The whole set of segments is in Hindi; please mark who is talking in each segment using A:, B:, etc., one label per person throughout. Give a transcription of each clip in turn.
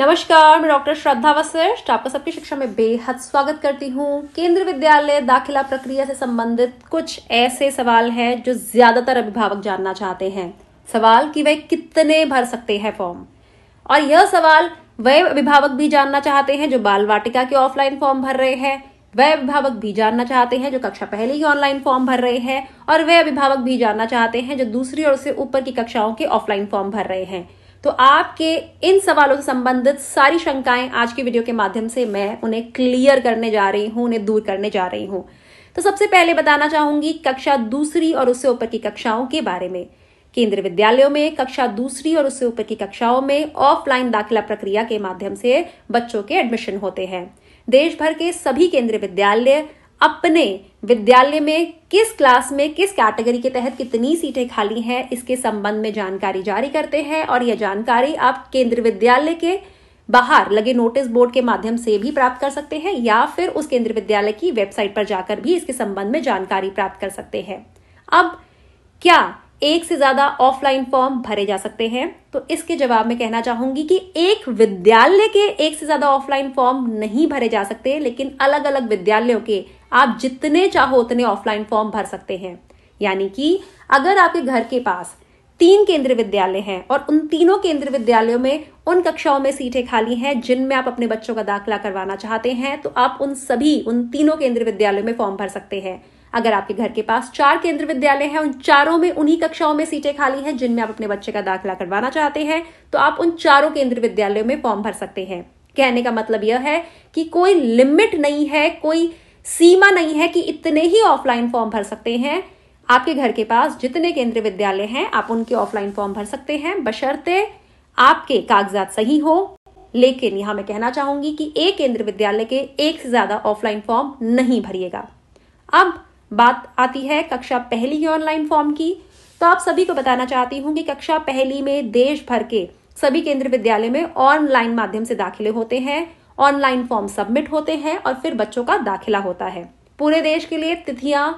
A: नमस्कार मैं डॉक्टर श्रद्धा वशिष्ठ आपका सबकी शिक्षा में बेहद स्वागत करती हूँ केंद्रीय विद्यालय दाखिला प्रक्रिया से संबंधित कुछ ऐसे सवाल हैं जो ज्यादातर अभिभावक जानना चाहते हैं सवाल कि वे कितने भर सकते हैं फॉर्म और यह सवाल वह अभिभावक भी जानना चाहते हैं जो बाल वाटिका के ऑफलाइन फॉर्म भर रहे हैं वह अभिभावक भी जानना चाहते हैं जो कक्षा पहले ही ऑनलाइन फॉर्म भर रहे हैं और वह अभिभावक भी जानना चाहते हैं जो दूसरी और से ऊपर की कक्षाओं के ऑफलाइन फॉर्म भर रहे हैं तो आपके इन सवालों से संबंधित सारी शंकाएं आज की वीडियो के माध्यम से मैं उन्हें क्लियर करने जा रही हूं उन्हें दूर करने जा रही हूं तो सबसे पहले बताना चाहूंगी कक्षा दूसरी और उससे ऊपर की कक्षाओं के बारे में केंद्रीय विद्यालयों में कक्षा दूसरी और उससे ऊपर की कक्षाओं में ऑफलाइन दाखिला प्रक्रिया के माध्यम से बच्चों के एडमिशन होते हैं देश भर के सभी केंद्रीय विद्यालय अपने विद्यालय में किस क्लास में किस कैटेगरी के तहत कितनी सीटें खाली हैं इसके संबंध में जानकारी जारी करते हैं और यह जानकारी आप केंद्र विद्यालय के बाहर लगे नोटिस बोर्ड के माध्यम से भी प्राप्त कर सकते हैं या फिर उस केंद्र विद्यालय की वेबसाइट पर जाकर भी इसके संबंध में जानकारी प्राप्त कर सकते हैं अब क्या एक से ज्यादा ऑफलाइन फॉर्म भरे जा सकते हैं तो इसके जवाब में कहना चाहूंगी कि एक विद्यालय के एक से ज्यादा ऑफलाइन फॉर्म नहीं भरे जा सकते लेकिन अलग अलग विद्यालयों के आप जितने चाहो उतने ऑफलाइन फॉर्म भर सकते हैं यानी कि अगर आपके घर के पास तीन केंद्रीय विद्यालय हैं और उन तीनों केंद्रीय विद्यालयों में उन कक्षाओं में सीटें खाली हैं जिनमें आप अपने बच्चों का दाखिला करवाना चाहते हैं तो आप उन सभी उन तीनों केंद्रीय विद्यालयों में फॉर्म भर सकते हैं अगर आपके घर के पास चार केंद्रीय विद्यालय हैं उन चारों में उन्हीं कक्षाओं में सीटें खाली हैं जिनमें आप अपने बच्चे का दाखिला करवाना चाहते हैं तो आप उन चारों केंद्रीय विद्यालयों में फॉर्म भर सकते हैं कहने का मतलब यह है कि कोई लिमिट नहीं है कोई सीमा नहीं है कि इतने ही ऑफलाइन फॉर्म भर सकते हैं आपके घर के पास जितने केंद्रीय विद्यालय हैं आप उनके ऑफलाइन फॉर्म भर सकते हैं बशर्ते आपके कागजात सही हो लेकिन यहां मैं कहना चाहूंगी कि एक केंद्रीय विद्यालय के एक से ज्यादा ऑफलाइन फॉर्म नहीं भरिएगा अब बात आती है कक्षा पहली के ऑनलाइन फॉर्म की तो आप सभी को बताना चाहती हूँ कि कक्षा पहली में देश भर के सभी केंद्रीय विद्यालय में ऑनलाइन माध्यम से दाखिले होते हैं ऑनलाइन फॉर्म सबमिट होते हैं और फिर बच्चों का दाखिला होता है पूरे देश के लिए तिथियां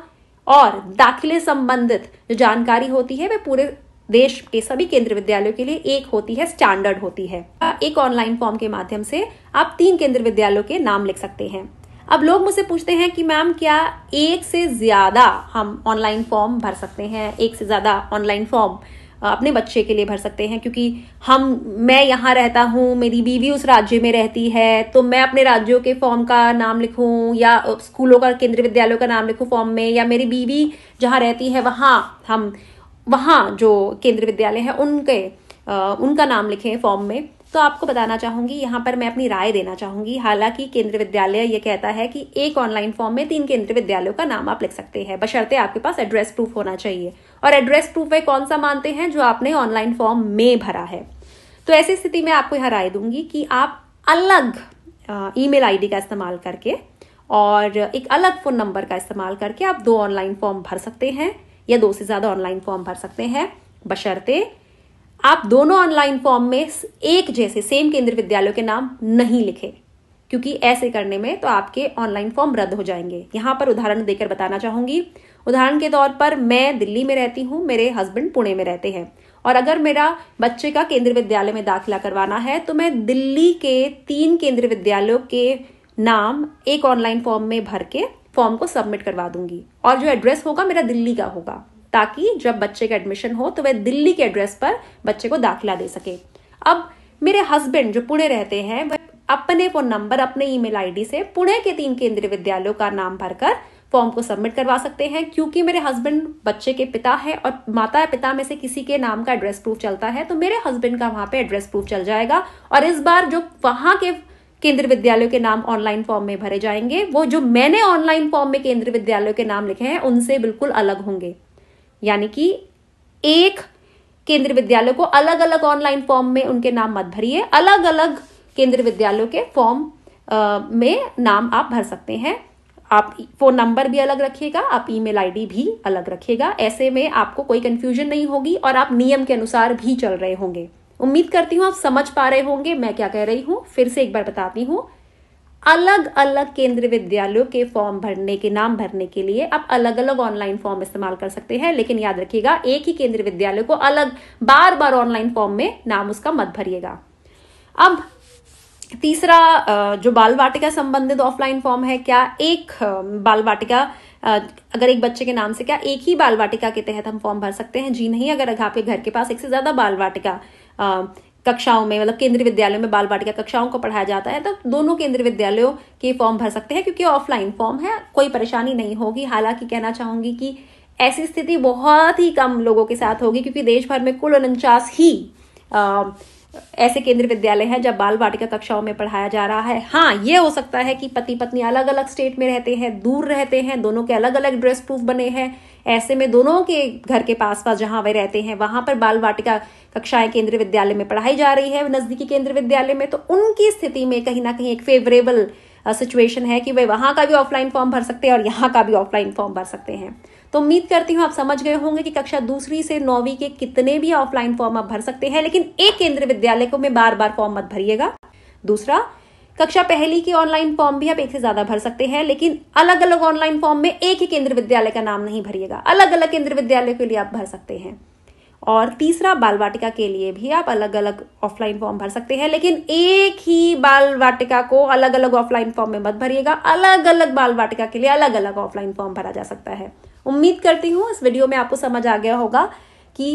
A: और दाखिले संबंधित जो जानकारी होती है वे पूरे देश के सभी केंद्रीय विद्यालयों के लिए एक होती है स्टैंडर्ड होती है एक ऑनलाइन फॉर्म के माध्यम से आप तीन केंद्रीय विद्यालयों के नाम लिख सकते हैं अब लोग मुझसे पूछते हैं कि मैम क्या एक से ज़्यादा हम ऑनलाइन फॉर्म भर सकते हैं एक से ज़्यादा ऑनलाइन फॉर्म अपने बच्चे के लिए भर सकते हैं क्योंकि हम मैं यहाँ रहता हूँ मेरी बीवी उस राज्य में रहती है तो मैं अपने राज्यों के फॉर्म का नाम लिखूँ या स्कूलों का केंद्रीय विद्यालयों का नाम लिखूँ फॉर्म में या मेरी बीवी जहाँ रहती है वहाँ हम वहाँ जो केंद्रीय विद्यालय है उनके आ, उनका नाम लिखें फॉर्म में तो आपको बताना चाहूंगी यहां पर मैं अपनी राय देना चाहूंगी हालांकि केंद्रीय विद्यालय यह कहता है कि एक ऑनलाइन फॉर्म में तीन केंद्रीय विद्यालयों का नाम आप लिख सकते हैं बशर्ते आपके पास एड्रेस प्रूफ होना चाहिए और एड्रेस प्रूफ वे कौन सा मानते हैं जो आपने ऑनलाइन फॉर्म में भरा है तो ऐसी स्थिति में आपको यहां राय दूंगी कि आप अलग ई मेल का इस्तेमाल करके और एक अलग फ़ोन नंबर का इस्तेमाल करके आप दो ऑनलाइन फॉर्म भर सकते हैं या दो से ज़्यादा ऑनलाइन फॉर्म भर सकते हैं बशर्ते आप दोनों ऑनलाइन फॉर्म में एक जैसे सेम केंद्रीय विद्यालयों के नाम नहीं लिखे क्योंकि ऐसे करने में तो आपके ऑनलाइन फॉर्म रद्द हो जाएंगे यहां पर उदाहरण देकर बताना चाहूंगी उदाहरण के तौर पर मैं दिल्ली में रहती हूं मेरे हस्बैंड पुणे में रहते हैं और अगर मेरा बच्चे का केंद्रीय विद्यालय में दाखिला करवाना है तो मैं दिल्ली के तीन केंद्रीय विद्यालयों के नाम एक ऑनलाइन फॉर्म में भर के फॉर्म को सबमिट करवा दूंगी और जो एड्रेस होगा मेरा दिल्ली का होगा ताकि जब बच्चे का एडमिशन हो तो वह दिल्ली के एड्रेस पर बच्चे को दाखिला दे सके अब मेरे हस्बैंड जो पुणे रहते हैं वह अपने फोन नंबर अपने ईमेल आईडी से पुणे के तीन केंद्रीय विद्यालयों का नाम भरकर फॉर्म को सबमिट करवा सकते हैं क्योंकि मेरे हस्बैंड बच्चे के पिता है और माता या पिता में से किसी के नाम का एड्रेस प्रूफ चलता है तो मेरे हस्बैंड का वहां पे एड्रेस प्रूफ चल जाएगा और इस बार जो वहां के केंद्रीय विद्यालयों के नाम ऑनलाइन फॉर्म में भरे जाएंगे वो जो मैंने ऑनलाइन फॉर्म में केंद्रीय विद्यालयों के नाम लिखे हैं उनसे बिल्कुल अलग होंगे यानी कि एक केंद्र विद्यालय को अलग अलग ऑनलाइन फॉर्म में उनके नाम मत भरिए अलग अलग केंद्र विद्यालयों के फॉर्म में नाम आप भर सकते हैं आप फोन नंबर भी अलग रखिएगा आप ईमेल आईडी भी अलग रखिएगा ऐसे में आपको कोई कंफ्यूजन नहीं होगी और आप नियम के अनुसार भी चल रहे होंगे उम्मीद करती हूँ आप समझ पा रहे होंगे मैं क्या कह रही हूँ फिर से एक बार बताती हूँ अलग अलग केंद्रीय विद्यालयों के फॉर्म भरने के नाम भरने के लिए आप अलग अलग ऑनलाइन फॉर्म इस्तेमाल कर सकते हैं लेकिन याद रखिएगा एक ही केंद्रीय विद्यालय को अलग बार बार ऑनलाइन फॉर्म में नाम उसका मत भरिएगा अब तीसरा जो बाल वाटिका संबंधित ऑफलाइन फॉर्म है क्या एक बाल वाटिका अगर एक बच्चे के नाम से क्या एक ही बाल वाटिका के तहत हम फॉर्म भर सकते हैं जी नहीं अगर, अगर आपके घर के पास एक से ज्यादा बाल वाटिका कक्षाओं में मतलब केंद्रीय विद्यालयों में बाल बाटिका कक्षाओं को पढ़ाया जाता है तो दोनों केंद्रीय विद्यालयों के फॉर्म भर सकते हैं क्योंकि ऑफलाइन फॉर्म है कोई परेशानी नहीं होगी हालांकि कहना चाहूंगी कि ऐसी स्थिति बहुत ही कम लोगों के साथ होगी क्योंकि देश भर में कुल उनचास ही ऐसे केंद्रीय विद्यालय हैं जब बाल वाटिका कक्षाओं में पढ़ाया जा रहा है हाँ ये हो सकता है कि पति पत्नी अलग अलग स्टेट में रहते हैं दूर रहते हैं दोनों के अलग अलग ड्रेस प्रूफ बने हैं ऐसे में दोनों के घर के पास पास जहां वे रहते हैं वहां पर बाल वाटिका कक्षाएं केंद्रीय विद्यालय में पढ़ाई जा रही है नजदीकी केंद्रीय विद्यालय में तो उनकी स्थिति में कहीं ना कहीं एक फेवरेबल सिचुएशन है कि वे वहाँ का भी ऑफलाइन फॉर्म भर सकते हैं और यहाँ का भी ऑफलाइन फॉर्म भर सकते हैं तो उम्मीद करती हूँ आप समझ गए होंगे कि कक्षा दूसरी से नौवीं के कितने भी ऑफलाइन फॉर्म आप भर सकते हैं लेकिन एक केंद्रीय विद्यालय को में बार बार फॉर्म मत भरिएगा दूसरा कक्षा पहली के ऑनलाइन फॉर्म भी आप एक से ज्यादा भर सकते हैं लेकिन अलग अलग ऑनलाइन फॉर्म में एक ही केंद्रीय विद्यालय का नाम नहीं भरिएगा अलग अलग केंद्रीय विद्यालय के लिए आप भर सकते हैं और तीसरा बाल वाटिका के लिए भी आप अलग अलग ऑफलाइन फॉर्म भर सकते हैं लेकिन एक ही बाल वाटिका को अलग अलग ऑफलाइन फॉर्म में मत भरिएगा अलग अलग बाल वाटिका के लिए अलग अलग ऑफलाइन फॉर्म भरा जा सकता है उम्मीद करती हूँ इस वीडियो में आपको समझ आ गया होगा कि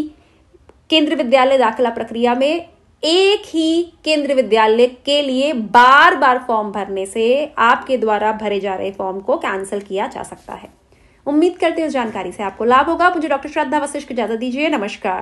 A: केंद्रीय विद्यालय दाखिला प्रक्रिया में एक ही केंद्रीय विद्यालय के लिए बार बार फॉर्म भरने से आपके द्वारा भरे जा रहे फॉर्म को कैंसिल किया जा सकता है उम्मीद करते हैं इस जानकारी से आपको लाभ होगा मुझे डॉक्टर श्रद्धा वशिष्ठ को इजाजत दीजिए नमस्कार